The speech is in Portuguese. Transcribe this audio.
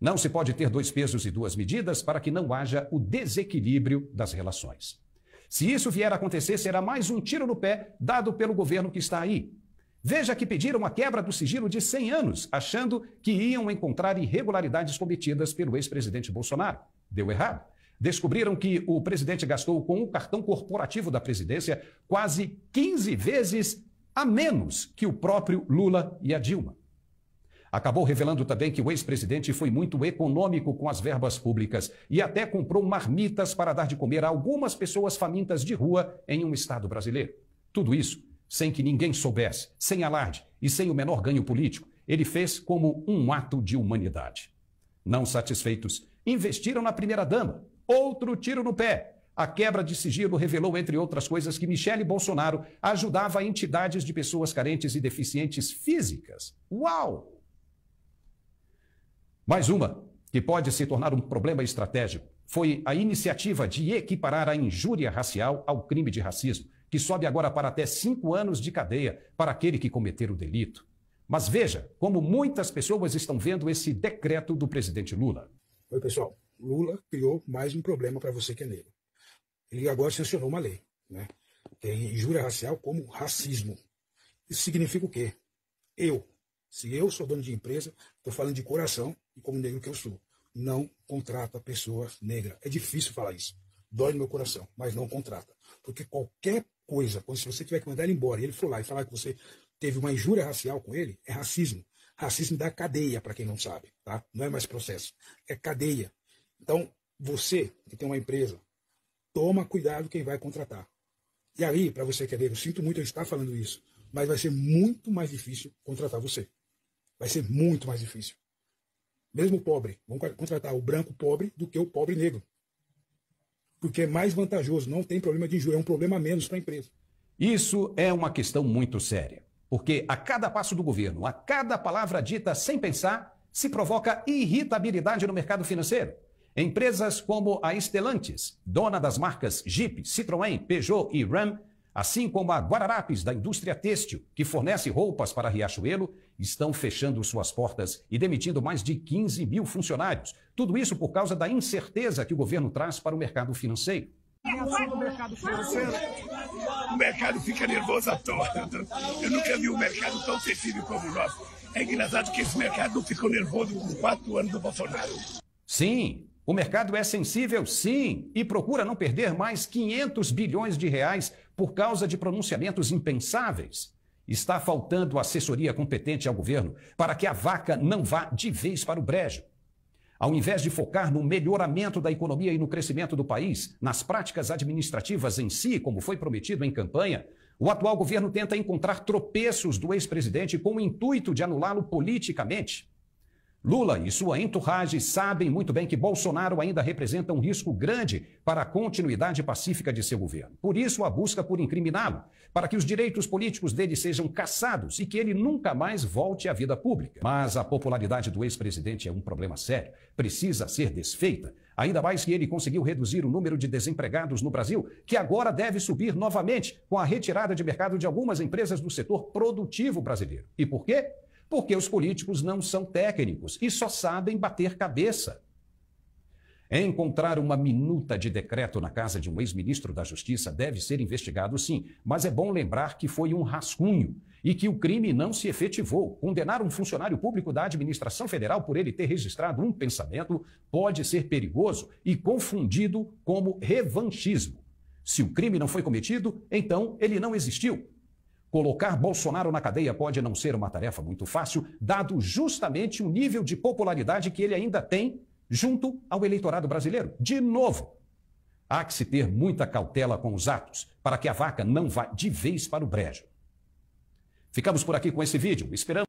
Não se pode ter dois pesos e duas medidas para que não haja o desequilíbrio das relações. Se isso vier a acontecer, será mais um tiro no pé dado pelo governo que está aí. Veja que pediram a quebra do sigilo de 100 anos, achando que iam encontrar irregularidades cometidas pelo ex-presidente Bolsonaro. Deu errado. Descobriram que o presidente gastou com o cartão corporativo da presidência quase 15 vezes a menos que o próprio Lula e a Dilma. Acabou revelando também que o ex-presidente foi muito econômico com as verbas públicas e até comprou marmitas para dar de comer a algumas pessoas famintas de rua em um estado brasileiro. Tudo isso sem que ninguém soubesse, sem alarde e sem o menor ganho político. Ele fez como um ato de humanidade. Não satisfeitos, investiram na primeira-dama. Outro tiro no pé. A quebra de sigilo revelou, entre outras coisas, que Michele Bolsonaro ajudava entidades de pessoas carentes e deficientes físicas. Uau! Mais uma que pode se tornar um problema estratégico foi a iniciativa de equiparar a injúria racial ao crime de racismo, que sobe agora para até cinco anos de cadeia para aquele que cometer o delito. Mas veja como muitas pessoas estão vendo esse decreto do presidente Lula. Oi, pessoal. Lula criou mais um problema para você que é negro. Ele agora sancionou uma lei, né? Tem é injúria racial como racismo. Isso significa o quê? Eu, se eu sou dono de empresa, estou falando de coração e como negro que eu sou. Não contrata pessoas negras. É difícil falar isso. Dói no meu coração, mas não contrata. Porque qualquer coisa, quando se você tiver que mandar ele embora e ele for lá e falar que você teve uma injúria racial com ele, é racismo. Racismo dá cadeia, para quem não sabe, tá? Não é mais processo, é cadeia. Então, você que tem uma empresa, toma cuidado quem vai contratar. E aí, para você que é negro, sinto muito eu estar falando isso, mas vai ser muito mais difícil contratar você. Vai ser muito mais difícil. Mesmo pobre, vamos contratar o branco pobre do que o pobre negro. Porque é mais vantajoso, não tem problema de injúria, é um problema menos para a empresa. Isso é uma questão muito séria. Porque a cada passo do governo, a cada palavra dita sem pensar, se provoca irritabilidade no mercado financeiro. Empresas como a Stellantis, dona das marcas Jeep, Citroën, Peugeot e Ram, assim como a Guararapes, da indústria têxtil, que fornece roupas para Riachuelo, estão fechando suas portas e demitindo mais de 15 mil funcionários. Tudo isso por causa da incerteza que o governo traz para o mercado financeiro. O mercado, financeiro, o mercado fica nervoso à toa. Eu nunca vi um mercado tão sensível como o nosso. É engraçado que esse mercado ficou nervoso por quatro anos do Bolsonaro. Sim, o mercado é sensível, sim, e procura não perder mais 500 bilhões de reais por causa de pronunciamentos impensáveis. Está faltando assessoria competente ao governo para que a vaca não vá de vez para o brejo. Ao invés de focar no melhoramento da economia e no crescimento do país, nas práticas administrativas em si, como foi prometido em campanha, o atual governo tenta encontrar tropeços do ex-presidente com o intuito de anulá-lo politicamente. Lula e sua entourage sabem muito bem que Bolsonaro ainda representa um risco grande para a continuidade pacífica de seu governo. Por isso, a busca por incriminá-lo, para que os direitos políticos dele sejam caçados e que ele nunca mais volte à vida pública. Mas a popularidade do ex-presidente é um problema sério, precisa ser desfeita. Ainda mais que ele conseguiu reduzir o número de desempregados no Brasil, que agora deve subir novamente com a retirada de mercado de algumas empresas do setor produtivo brasileiro. E por quê? Porque os políticos não são técnicos e só sabem bater cabeça. É encontrar uma minuta de decreto na casa de um ex-ministro da Justiça deve ser investigado, sim, mas é bom lembrar que foi um rascunho e que o crime não se efetivou. Condenar um funcionário público da administração federal por ele ter registrado um pensamento pode ser perigoso e confundido como revanchismo. Se o crime não foi cometido, então ele não existiu. Colocar Bolsonaro na cadeia pode não ser uma tarefa muito fácil, dado justamente o nível de popularidade que ele ainda tem junto ao eleitorado brasileiro. De novo, há que se ter muita cautela com os atos para que a vaca não vá de vez para o brejo. Ficamos por aqui com esse vídeo. Esperamos.